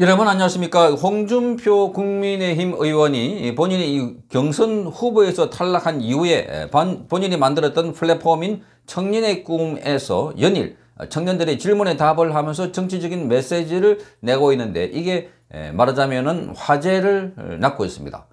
여러분 안녕하십니까 홍준표 국민의힘 의원이 본인이 경선 후보에서 탈락한 이후에 본인이 만들었던 플랫폼인 청년의 꿈에서 연일 청년들의 질문에 답을 하면서 정치적인 메시지를 내고 있는데 이게 말하자면 은 화제를 낳고 있습니다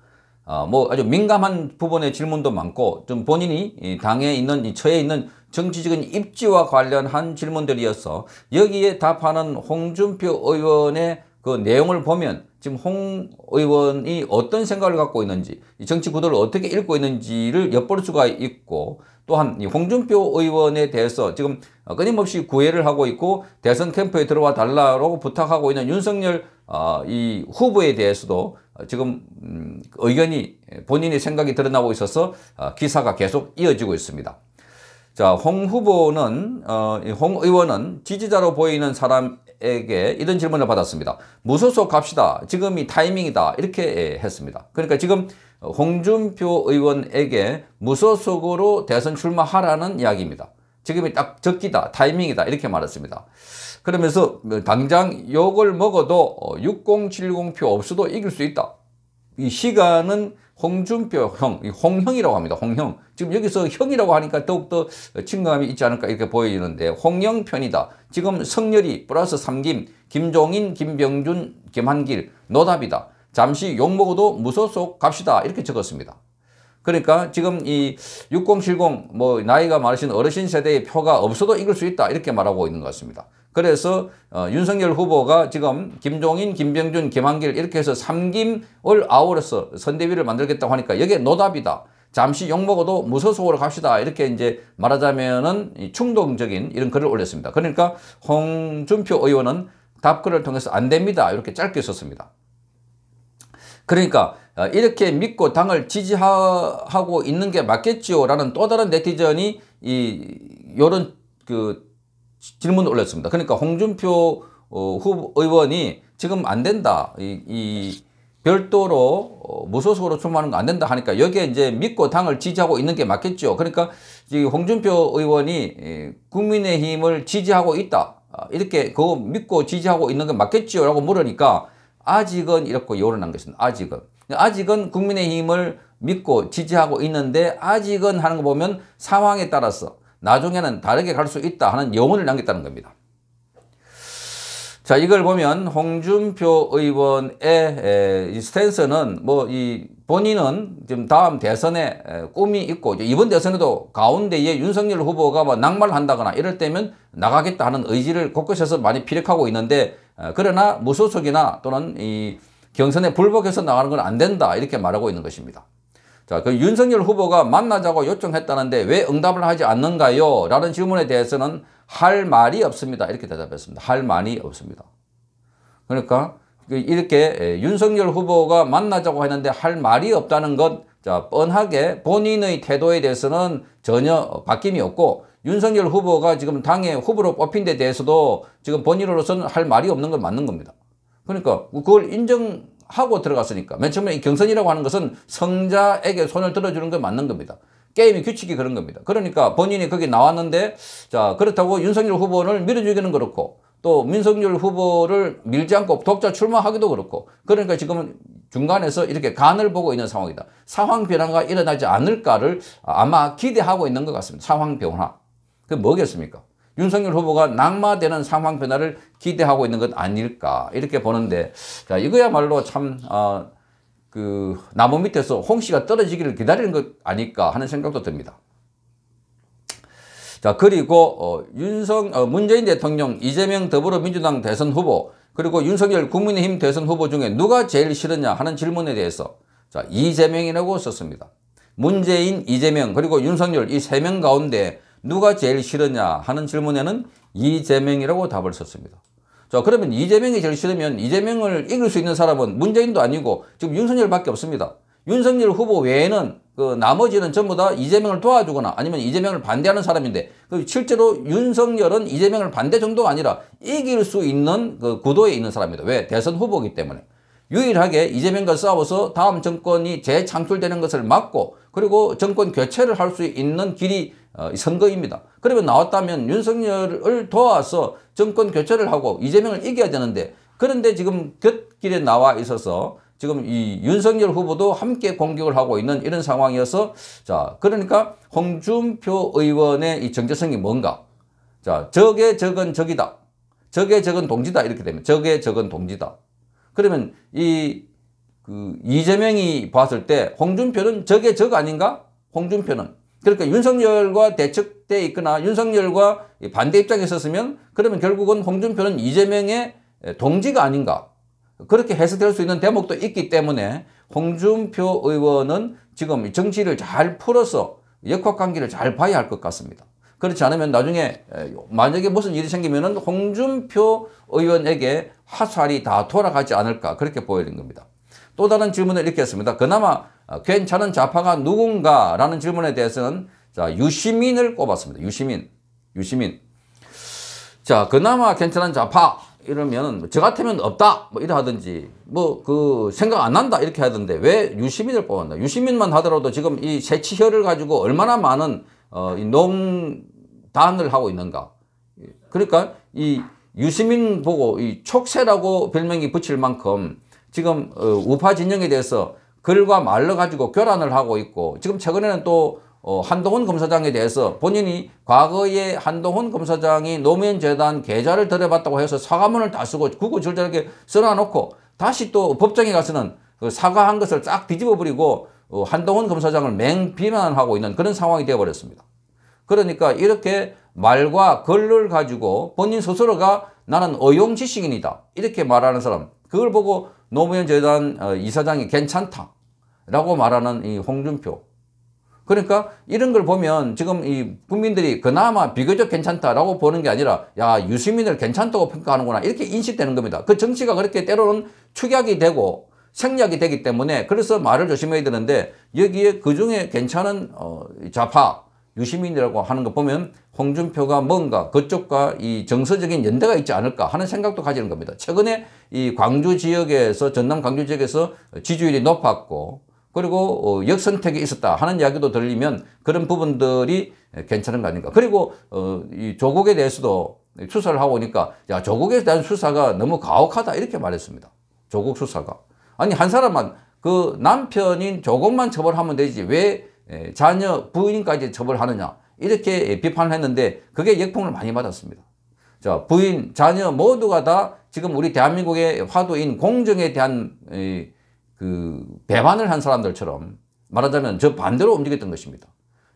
아, 뭐 아주 민감한 부분의 질문도 많고 좀 본인이 당에 있는 처에 있는 정치적인 입지와 관련한 질문들이어서 여기에 답하는 홍준표 의원의 그 내용을 보면 지금 홍 의원이 어떤 생각을 갖고 있는지 정치 구도를 어떻게 읽고 있는지를 엿볼 수가 있고 또한 홍준표 의원에 대해서 지금 끊임없이 구애를 하고 있고 대선 캠프에 들어와 달라고 부탁하고 있는 윤석열 어, 이 후보에 대해서도 지금 음, 의견이 본인의 생각이 드러나고 있어서 어, 기사가 계속 이어지고 있습니다. 자, 홍 후보는 어, 홍 의원은 지지자로 보이는 사람 에게 이런 질문을 받았습니다. 무소속 갑시다. 지금이 타이밍이다. 이렇게 했습니다. 그러니까 지금 홍준표 의원에게 무소속으로 대선 출마하라는 이야기입니다. 지금이 딱 적기다. 타이밍이다. 이렇게 말했습니다. 그러면서 당장 욕을 먹어도 6070표 없어도 이길 수 있다. 이 시가는 홍준표 형, 홍형이라고 합니다. 홍형. 지금 여기서 형이라고 하니까 더욱더 친근함이 있지 않을까 이렇게 보여지는데 홍영 편이다. 지금 성렬이 플러스 삼김, 김종인, 김병준, 김한길, 노답이다. 잠시 욕먹어도 무소속 갑시다. 이렇게 적었습니다. 그러니까 지금 이 6070 뭐 나이가 많으신 어르신 세대의 표가 없어도 이길 수 있다 이렇게 말하고 있는 것 같습니다. 그래서 어, 윤석열 후보가 지금 김종인, 김병준, 김한길 이렇게 해서 삼김을 아우러서 선대위를 만들겠다고 하니까 여기에 노답이다. 잠시 욕먹어도 무소속으로 갑시다. 이렇게 이제 말하자면은 충동적인 이런 글을 올렸습니다. 그러니까 홍준표 의원은 답글을 통해서 안 됩니다. 이렇게 짧게 썼습니다. 그러니까 어, 이렇게 믿고 당을 지지하고 있는 게 맞겠지요라는 또 다른 네티즌이 이 요런 그 질문을 올렸습니다. 그러니까 홍준표 어, 후 의원이 지금 안 된다. 이, 이 별도로 어, 무소속으로 출마하는 거 안 된다 하니까 여기에 이제 믿고 당을 지지하고 있는 게 맞겠죠. 그러니까 홍준표 의원이 예, 국민의힘을 지지하고 있다. 아, 이렇게 그거 믿고 지지하고 있는 게맞겠지 라고 물으니까 아직은 이렇게 요런한 것입니다. 아직은. 그러니까 아직은 국민의힘을 믿고 지지하고 있는데 아직은 하는 거 보면 상황에 따라서 나중에는 다르게 갈 수 있다 하는 여운을 남겼다는 겁니다. 자 이걸 보면 홍준표 의원의 스탠스는 뭐 이 본인은 지금 다음 대선에 꿈이 있고 이번 대선에도 가운데에 윤석열 후보가 뭐 낙말한다거나 이럴 때면 나가겠다 하는 의지를 곳곳에서 많이 피력하고 있는데 그러나 무소속이나 또는 이 경선에 불복해서 나가는 건 안 된다 이렇게 말하고 있는 것입니다. 자, 그 윤석열 후보가 만나자고 요청했다는데 왜 응답을 하지 않는가요? 라는 질문에 대해서는 할 말이 없습니다. 이렇게 대답했습니다. 할 말이 없습니다. 그러니까 그 이렇게 예, 윤석열 후보가 만나자고 했는데 할 말이 없다는 것 자, 뻔하게 본인의 태도에 대해서는 전혀 바뀜이 없고 윤석열 후보가 지금 당의 후보로 뽑힌 데 대해서도 지금 본인으로서는 할 말이 없는 건 맞는 겁니다. 그러니까 그걸 인정하고 들어갔으니까 맨 처음에 경선이라고 하는 것은 성자에게 손을 들어주는 게 맞는 겁니다. 게임의 규칙이 그런 겁니다. 그러니까 본인이 거기 나왔는데 자 그렇다고 윤석열 후보를 밀어주기는 그렇고 또 민석열 후보를 밀지 않고 독자 출마하기도 그렇고 그러니까 지금 중간에서 이렇게 간을 보고 있는 상황이다. 상황 변화가 일어나지 않을까를 아마 기대하고 있는 것 같습니다. 상황 변화. 그게 뭐겠습니까? 윤석열 후보가 낙마되는 상황 변화를 기대하고 있는 것 아닐까 이렇게 보는데 자 이거야말로 참 어, 그 나무 밑에서 홍씨가 떨어지기를 기다리는 것 아닐까 하는 생각도 듭니다. 자 그리고 어, 윤석 어, 문재인 대통령 이재명 더불어민주당 대선 후보 그리고 윤석열 국민의힘 대선 후보 중에 누가 제일 싫었냐 하는 질문에 대해서 자 이재명이라고 썼습니다. 문재인 이재명 그리고 윤석열 이 세 명 가운데 누가 제일 싫으냐 하는 질문에는 이재명이라고 답을 썼습니다. 자 그러면 이재명이 제일 싫으면 이재명을 이길 수 있는 사람은 문재인도 아니고 지금 윤석열밖에 없습니다. 윤석열 후보 외에는 그 나머지는 전부 다 이재명을 도와주거나 아니면 이재명을 반대하는 사람인데 그 실제로 윤석열은 이재명을 반대 정도가 아니라 이길 수 있는 그 구도에 있는 사람입니다. 왜? 대선 후보기 이 때문에. 유일하게 이재명과 싸워서 다음 정권이 재창출되는 것을 막고 그리고 정권 교체를 할 수 있는 길이 어, 선거입니다. 그러면 나왔다면 윤석열을 도와서 정권 교체를 하고 이재명을 이겨야 되는데 그런데 지금 곁길에 나와 있어서 지금 이 윤석열 후보도 함께 공격을 하고 있는 이런 상황이어서 자 그러니까 홍준표 의원의 이 정체성이 뭔가 자 적의 적은 적이다 적의 적은 동지다 이렇게 되면 적의 적은 동지다 그러면 이 그 이재명이 봤을 때 홍준표는 적의 적 아닌가 홍준표는 그러니까 윤석열과 대척돼 있거나 윤석열과 반대 입장에 었으면 그러면 결국은 홍준표는 이재명의 동지가 아닌가 그렇게 해석될 수 있는 대목도 있기 때문에 홍준표 의원은 지금 정치를 잘 풀어서 역학관계를 잘 봐야 할 것 같습니다. 그렇지 않으면 나중에 만약에 무슨 일이 생기면 홍준표 의원에게 화살이 다 돌아가지 않을까 그렇게 보이는 겁니다. 또 다른 질문을 이렇게 했습니다. 그나마 아, 괜찮은 좌파가 누군가라는 질문에 대해서는 자 유시민을 꼽았습니다. 유시민, 유시민. 자 그나마 괜찮은 좌파 이러면 뭐 저 같으면 없다 뭐 이래 하든지 뭐 그 생각 안 난다 이렇게 하던데 왜 유시민을 뽑았나? 유시민만 하더라도 지금 이 세치혈을 가지고 얼마나 많은 어, 이 농단을 하고 있는가. 그러니까 이 유시민 보고 이 촉새라고 별명이 붙일 만큼 지금 어, 우파 진영에 대해서 글과 말로 가지고 교란을 하고 있고 지금 최근에는 또 어, 한동훈 검사장에 대해서 본인이 과거에 한동훈 검사장이 노무현재단 계좌를 들여봤다고 해서 사과문을 다 쓰고 구구절절하게 쓸어놓고 다시 또 법정에 가서는 그 사과한 것을 쫙 뒤집어버리고 어, 한동훈 검사장을 맹비난하고 있는 그런 상황이 되어버렸습니다. 그러니까 이렇게 말과 글을 가지고 본인 스스로가 나는 어용지식인이다 이렇게 말하는 사람 그걸 보고 노무현재단 어, 이사장이 괜찮다 라고 말하는 이 홍준표. 그러니까 이런 걸 보면 지금 이 국민들이 그나마 비교적 괜찮다라고 보는 게 아니라 야 유시민을 괜찮다고 평가하는구나 이렇게 인식되는 겁니다. 그 정치가 그렇게 때로는 축약이 되고 생략이 되기 때문에 그래서 말을 조심해야 되는데 여기에 그중에 괜찮은 어, 좌파 유시민이라고 하는 거 보면 홍준표가 뭔가 그쪽과 이 정서적인 연대가 있지 않을까 하는 생각도 가지는 겁니다. 최근에 이 광주 지역에서 전남 광주 지역에서 지지율이 높았고 그리고 어, 역선택이 있었다 하는 이야기도 들리면 그런 부분들이 괜찮은 거 아닌가. 그리고 어, 이 조국에 대해서도 수사를 하고 오니까 야 조국에 대한 수사가 너무 가혹하다 이렇게 말했습니다. 조국 수사가. 아니 한 사람만 그 남편인 조국만 처벌하면 되지 왜 자녀 부인까지 처벌하느냐 이렇게 비판을 했는데 그게 역풍을 많이 받았습니다. 자 부인 자녀 모두가 다 지금 우리 대한민국의 화두인 공정에 대한 이, 그 배반을 한 사람들처럼 말하자면 저 반대로 움직였던 것입니다.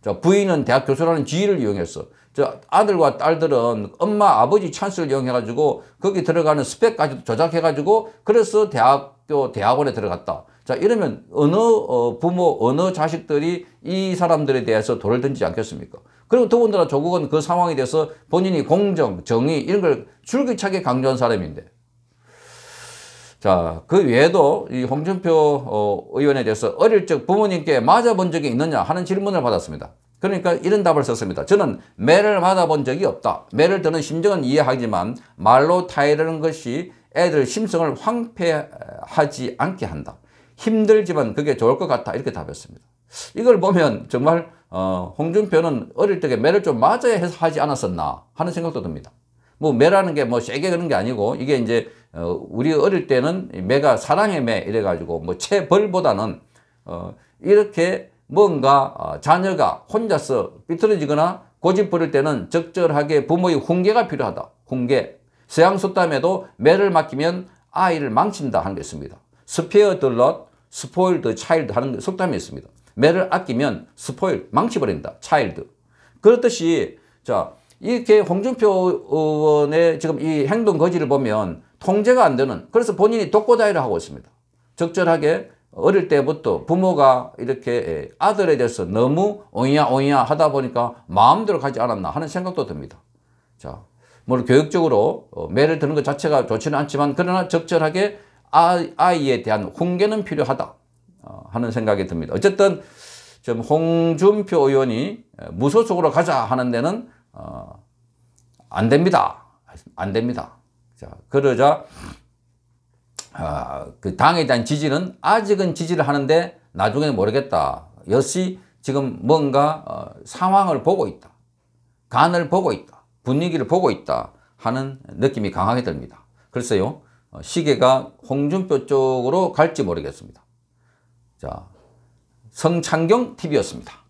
자, 부인은 대학 교수라는 지위를 이용해서 저 아들과 딸들은 엄마 아버지 찬스를 이용해 가지고 거기 들어가는 스펙까지 조작해 가지고 그래서 대학교 대학원에 들어갔다. 자, 이러면 어느 어, 부모 어느 자식들이 이 사람들에 대해서 돌을 던지지 않겠습니까? 그리고 더군다나 조국은 그 상황에 대해서 본인이 공정, 정의 이런 걸 줄기차게 강조한 사람인데 자, 그 외에도 이 홍준표 어, 의원에 대해서 어릴 적 부모님께 맞아본 적이 있느냐 하는 질문을 받았습니다. 그러니까 이런 답을 썼습니다. 저는 매를 맞아본 적이 없다. 매를 드는 심정은 이해하지만 말로 타이르는 것이 애들 심성을 황폐하지 않게 한다. 힘들지만 그게 좋을 것 같다. 이렇게 답했습니다. 이걸 보면 정말 어, 홍준표는 어릴 적에 매를 좀 맞아야 해서 하지 않았었나 하는 생각도 듭니다. 뭐 매라는 게 뭐 세게 그런 게 아니고 이게 이제 어, 우리 어릴 때는 매가 사랑의 매 이래가지고 뭐 체벌보다는 어, 이렇게 뭔가 어, 자녀가 혼자서 삐뚤어지거나 고집 부릴 때는 적절하게 부모의 훈계가 필요하다. 훈계. 서양소담에도 매를 맡기면 아이를 망친다 하는 게 있습니다. 스페어 더 럿, 스포일 더 차일드 하는 속담이 있습니다. 매를 아끼면 스포일, 망치버린다. 차일드. 그렇듯이 자 이렇게 홍준표 의원의 지금 이 행동 거지를 보면 통제가 안 되는 그래서 본인이 독고다이를 하고 있습니다. 적절하게 어릴 때부터 부모가 이렇게 예, 아들에 대해서 너무 오이야 오이야 하다 보니까 마음대로 가지 않았나 하는 생각도 듭니다. 자, 물론 뭐 교육적으로 어, 매를 드는 것 자체가 좋지는 않지만 그러나 적절하게 아, 아이에 대한 훈계는 필요하다 어, 하는 생각이 듭니다. 어쨌든 지금 홍준표 의원이 예, 무소속으로 가자 하는 데는 어, 안 됩니다. 안 됩니다. 자, 그러자 아, 그 당에 대한 지지는 아직은 지지를 하는데 나중에는 모르겠다. 역시 지금 뭔가 어, 상황을 보고 있다. 간을 보고 있다. 분위기를 보고 있다 하는 느낌이 강하게 듭니다. 글쎄요. 어, 시계가 홍준표 쪽으로 갈지 모르겠습니다. 자, 성창경 TV였습니다.